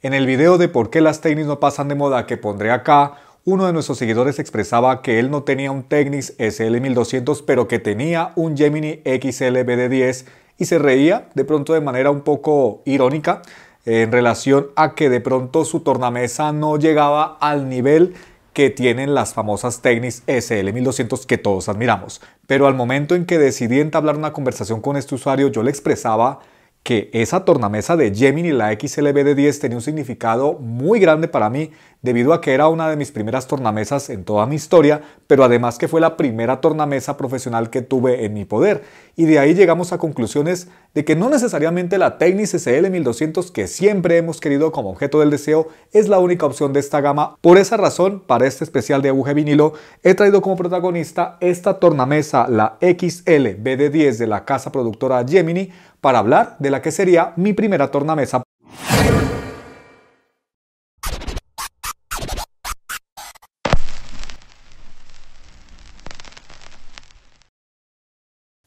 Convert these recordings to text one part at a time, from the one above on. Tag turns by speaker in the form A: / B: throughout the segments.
A: En el video de por qué las tenis no pasan de moda que pondré acá, uno de nuestros seguidores expresaba que él no tenía un Technics SL1200, pero que tenía un Gemini XLBD10 y se reía de pronto de manera un poco irónica eh, en relación a que de pronto su tornamesa no llegaba al nivel que tienen las famosas Technics SL1200 que todos admiramos. Pero al momento en que decidí entablar una conversación con este usuario, yo le expresaba que esa tornamesa de Gemini, la XLB de 10, tenía un significado muy grande para mí debido a que era una de mis primeras tornamesas en toda mi historia, pero además que fue la primera tornamesa profesional que tuve en mi poder. Y de ahí llegamos a conclusiones de que no necesariamente la Technics SL 1200 que siempre hemos querido como objeto del deseo es la única opción de esta gama. Por esa razón, para este especial de aguje vinilo, he traído como protagonista esta tornamesa, la XLB de 10 de la casa productora Gemini, para hablar de la que sería mi primera tornamesa.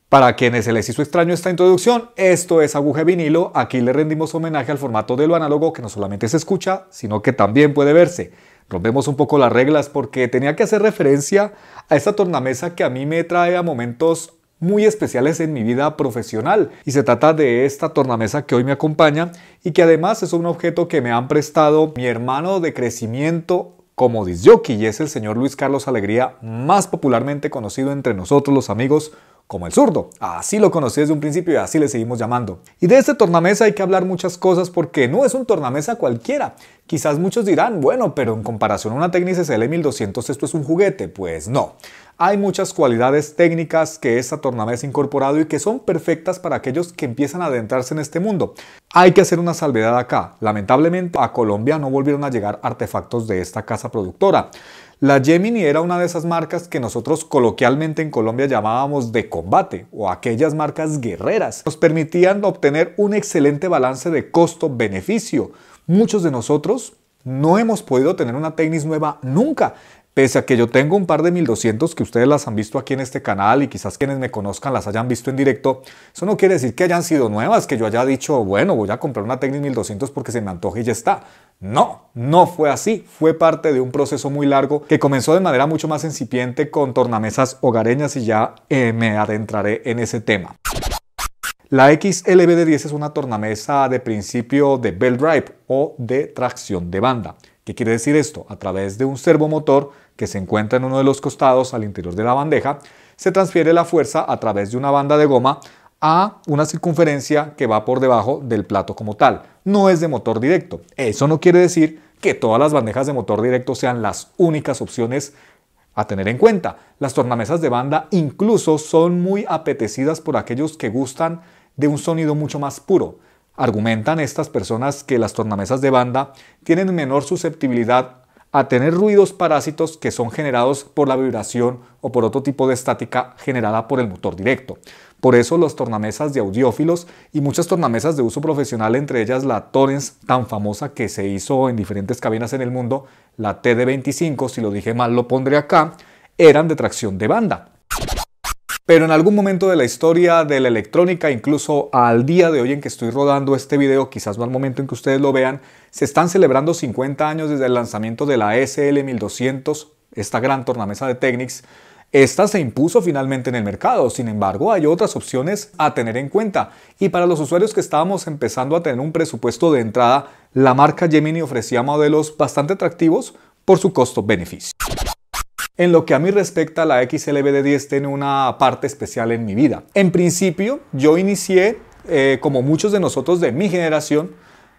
A: Para quienes se les hizo extraño esta introducción, esto es Aguja Vinilo. Aquí le rendimos homenaje al formato de lo análogo que no solamente se escucha, sino que también puede verse. Rompemos un poco las reglas porque tenía que hacer referencia a esta tornamesa que a mí me trae a momentos muy especiales en mi vida profesional y se trata de esta tornamesa que hoy me acompaña y que además es un objeto que me han prestado mi hermano de crecimiento como disjockey y es el señor Luis Carlos Alegría, más popularmente conocido entre nosotros los amigos como el zurdo. Así lo conocí desde un principio y así le seguimos llamando. Y de este tornamesa hay que hablar muchas cosas porque no es un tornamesa cualquiera. Quizás muchos dirán, bueno, pero en comparación a una Technics SL1200 esto es un juguete. Pues no. Hay muchas cualidades técnicas que esta tornamesa ha incorporado y que son perfectas para aquellos que empiezan a adentrarse en este mundo. Hay que hacer una salvedad acá. Lamentablemente a Colombia no volvieron a llegar artefactos de esta casa productora. La Gemini era una de esas marcas que nosotros coloquialmente en Colombia llamábamos de combate o aquellas marcas guerreras. Nos permitían obtener un excelente balance de costo-beneficio. Muchos de nosotros no hemos podido tener una tenis nueva nunca. Pese a que yo tengo un par de 1200 que ustedes las han visto aquí en este canal y quizás quienes me conozcan las hayan visto en directo, eso no quiere decir que hayan sido nuevas, que yo haya dicho, bueno, voy a comprar una tenis 1200 porque se me antoja y ya está. No, no fue así. Fue parte de un proceso muy largo que comenzó de manera mucho más incipiente con tornamesas hogareñas y ya eh, me adentraré en ese tema. La XLBD10 es una tornamesa de principio de bell drive o de tracción de banda. ¿Qué quiere decir esto? A través de un servomotor que se encuentra en uno de los costados al interior de la bandeja, se transfiere la fuerza a través de una banda de goma a una circunferencia que va por debajo del plato como tal no es de motor directo. Eso no quiere decir que todas las bandejas de motor directo sean las únicas opciones a tener en cuenta. Las tornamesas de banda incluso son muy apetecidas por aquellos que gustan de un sonido mucho más puro. Argumentan estas personas que las tornamesas de banda tienen menor susceptibilidad a tener ruidos parásitos que son generados por la vibración o por otro tipo de estática generada por el motor directo. Por eso los tornamesas de audiófilos y muchas tornamesas de uso profesional, entre ellas la Torrens tan famosa que se hizo en diferentes cabinas en el mundo, la TD25, si lo dije mal lo pondré acá, eran de tracción de banda pero en algún momento de la historia de la electrónica, incluso al día de hoy en que estoy rodando este video, quizás no al momento en que ustedes lo vean, se están celebrando 50 años desde el lanzamiento de la SL1200, esta gran tornamesa de Technics. Esta se impuso finalmente en el mercado, sin embargo hay otras opciones a tener en cuenta y para los usuarios que estábamos empezando a tener un presupuesto de entrada, la marca Gemini ofrecía modelos bastante atractivos por su costo-beneficio. En lo que a mí respecta, la de 10 tiene una parte especial en mi vida. En principio, yo inicié, eh, como muchos de nosotros de mi generación,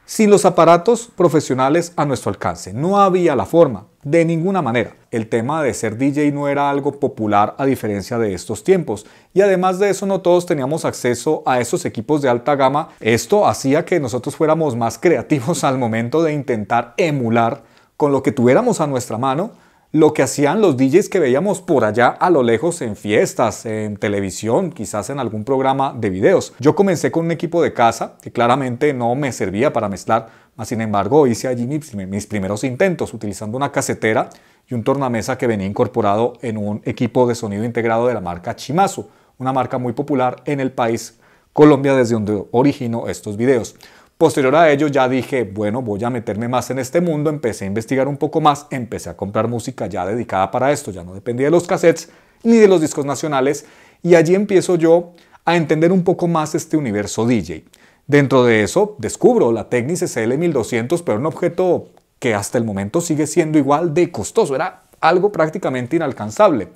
A: sin los aparatos profesionales a nuestro alcance. No había la forma, de ninguna manera. El tema de ser DJ no era algo popular a diferencia de estos tiempos. Y además de eso no todos teníamos acceso a esos equipos de alta gama. Esto hacía que nosotros fuéramos más creativos al momento de intentar emular con lo que tuviéramos a nuestra mano lo que hacían los DJs que veíamos por allá a lo lejos en fiestas, en televisión, quizás en algún programa de videos. Yo comencé con un equipo de casa que claramente no me servía para mezclar, mas sin embargo hice allí mis primeros intentos utilizando una casetera y un tornamesa que venía incorporado en un equipo de sonido integrado de la marca Chimazo, una marca muy popular en el país Colombia desde donde originó estos videos. Posterior a ello ya dije, bueno, voy a meterme más en este mundo, empecé a investigar un poco más, empecé a comprar música ya dedicada para esto, ya no dependía de los cassettes ni de los discos nacionales, y allí empiezo yo a entender un poco más este universo DJ. Dentro de eso descubro la Technics SL1200, pero un objeto que hasta el momento sigue siendo igual de costoso, era algo prácticamente inalcanzable.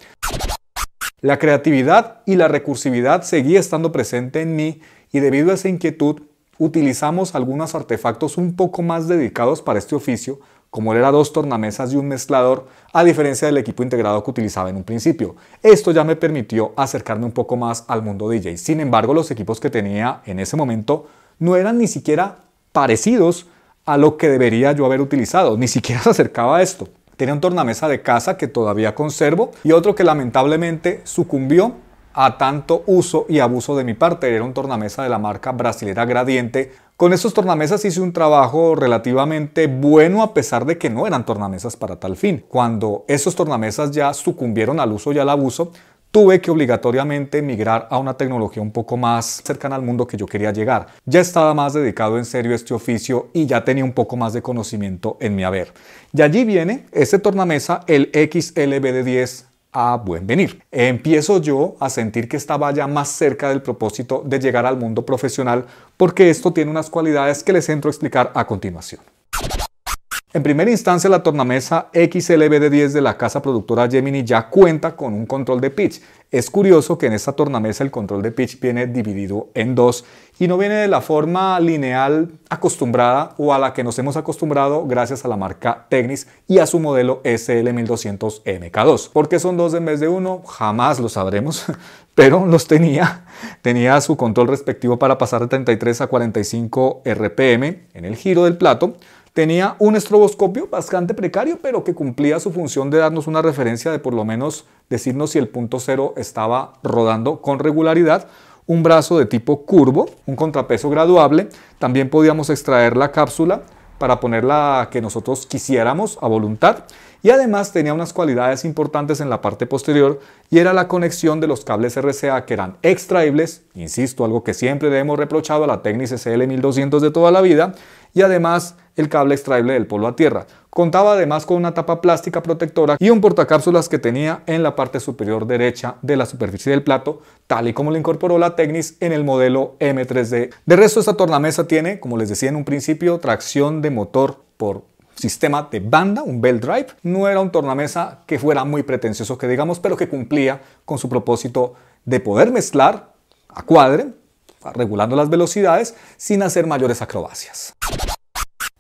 A: La creatividad y la recursividad seguía estando presente en mí y debido a esa inquietud utilizamos algunos artefactos un poco más dedicados para este oficio, como era dos tornamesas y un mezclador, a diferencia del equipo integrado que utilizaba en un principio. Esto ya me permitió acercarme un poco más al mundo DJ. Sin embargo, los equipos que tenía en ese momento no eran ni siquiera parecidos a lo que debería yo haber utilizado, ni siquiera se acercaba a esto. Tenía un tornamesa de casa que todavía conservo y otro que lamentablemente sucumbió a tanto uso y abuso de mi parte. Era un tornamesa de la marca brasilera Gradiente. Con esos tornamesas hice un trabajo relativamente bueno a pesar de que no eran tornamesas para tal fin. Cuando esos tornamesas ya sucumbieron al uso y al abuso, tuve que obligatoriamente migrar a una tecnología un poco más cercana al mundo que yo quería llegar. Ya estaba más dedicado en serio a este oficio y ya tenía un poco más de conocimiento en mi haber. Y allí viene ese tornamesa, el XLBD10 a buen venir. Empiezo yo a sentir que estaba ya más cerca del propósito de llegar al mundo profesional porque esto tiene unas cualidades que les entro a explicar a continuación. En primera instancia, la tornamesa XLBD10 de la casa productora Gemini ya cuenta con un control de pitch. Es curioso que en esta tornamesa el control de pitch viene dividido en dos y no viene de la forma lineal acostumbrada o a la que nos hemos acostumbrado gracias a la marca Technis y a su modelo SL1200MK2. ¿Por qué son dos en vez de uno? Jamás lo sabremos, pero los tenía. Tenía su control respectivo para pasar de 33 a 45 RPM en el giro del plato tenía un estroboscopio bastante precario, pero que cumplía su función de darnos una referencia de por lo menos decirnos si el punto cero estaba rodando con regularidad. Un brazo de tipo curvo, un contrapeso graduable. También podíamos extraer la cápsula para ponerla que nosotros quisiéramos a voluntad y además tenía unas cualidades importantes en la parte posterior y era la conexión de los cables RCA que eran extraíbles, insisto, algo que siempre le hemos reprochado a la Technics SL 1200 de toda la vida y además el cable extraíble del polo a tierra. Contaba además con una tapa plástica protectora y un portacápsulas que tenía en la parte superior derecha de la superficie del plato, tal y como lo incorporó la Technis en el modelo M3D. De resto, esta tornamesa tiene, como les decía en un principio, tracción de motor por sistema de banda, un belt drive. No era un tornamesa que fuera muy pretencioso, que digamos, pero que cumplía con su propósito de poder mezclar a cuadre, regulando las velocidades, sin hacer mayores acrobacias.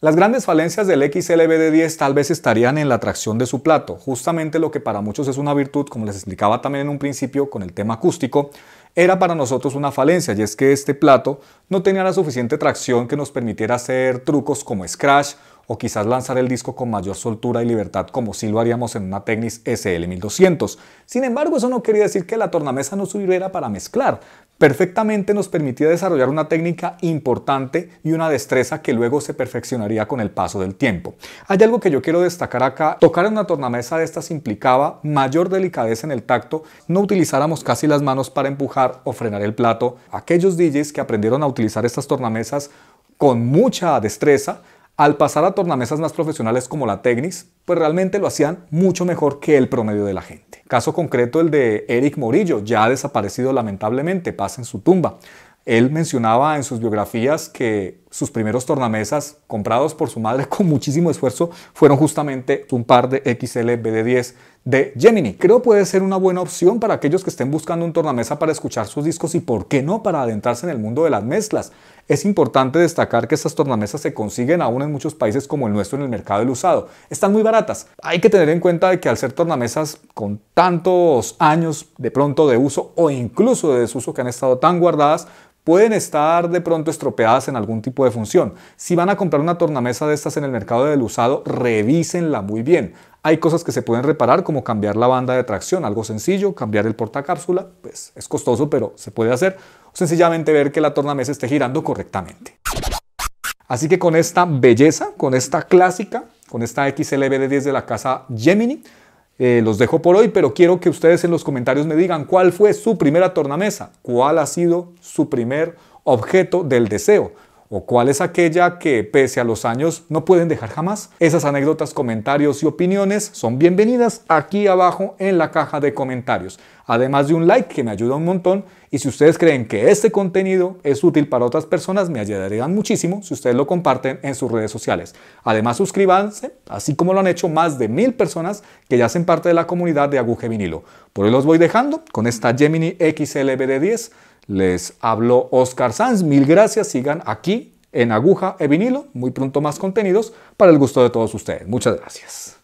A: Las grandes falencias del de 10 tal vez estarían en la tracción de su plato, justamente lo que para muchos es una virtud, como les explicaba también en un principio con el tema acústico, era para nosotros una falencia y es que este plato no tenía la suficiente tracción que nos permitiera hacer trucos como scratch o quizás lanzar el disco con mayor soltura y libertad como si lo haríamos en una Technics SL1200. Sin embargo, eso no quería decir que la tornamesa no sirviera para mezclar. Perfectamente nos permitía desarrollar una técnica importante y una destreza que luego se perfeccionaría con el paso del tiempo. Hay algo que yo quiero destacar acá. Tocar en una tornamesa de estas implicaba mayor delicadeza en el tacto, no utilizáramos casi las manos para empujar o frenar el plato. Aquellos DJs que aprendieron a utilizar estas tornamesas con mucha destreza al pasar a tornamesas más profesionales como la Technics, pues realmente lo hacían mucho mejor que el promedio de la gente. Caso concreto el de Eric Morillo, ya ha desaparecido lamentablemente, pasa en su tumba. Él mencionaba en sus biografías que sus primeros tornamesas comprados por su madre con muchísimo esfuerzo fueron justamente un par de XL BD10 de Gemini. Creo puede ser una buena opción para aquellos que estén buscando un tornamesa para escuchar sus discos y por qué no para adentrarse en el mundo de las mezclas. Es importante destacar que estas tornamesas se consiguen aún en muchos países como el nuestro en el mercado del usado. Están muy baratas. Hay que tener en cuenta que al ser tornamesas con tantos años de pronto de uso o incluso de desuso que han estado tan guardadas, pueden estar de pronto estropeadas en algún tipo de función. Si van a comprar una tornamesa de estas en el mercado del usado, revísenla muy bien. Hay cosas que se pueden reparar, como cambiar la banda de tracción, algo sencillo, cambiar el portacápsula, pues es costoso, pero se puede hacer, sencillamente ver que la tornamesa esté girando correctamente. Así que con esta belleza, con esta clásica, con esta XLB de 10 de la casa Gemini, eh, los dejo por hoy, pero quiero que ustedes en los comentarios me digan cuál fue su primera tornamesa, cuál ha sido su primer objeto del deseo. ¿O cuál es aquella que, pese a los años, no pueden dejar jamás? Esas anécdotas, comentarios y opiniones son bienvenidas aquí abajo en la caja de comentarios. Además de un like que me ayuda un montón. Y si ustedes creen que este contenido es útil para otras personas, me ayudarían muchísimo si ustedes lo comparten en sus redes sociales. Además, suscríbanse, así como lo han hecho más de mil personas que ya hacen parte de la comunidad de Aguje Vinilo. Por hoy los voy dejando con esta Gemini XLBD10. Les habló Oscar Sanz. Mil gracias. Sigan aquí en Aguja e Vinilo. Muy pronto más contenidos para el gusto de todos ustedes. Muchas gracias.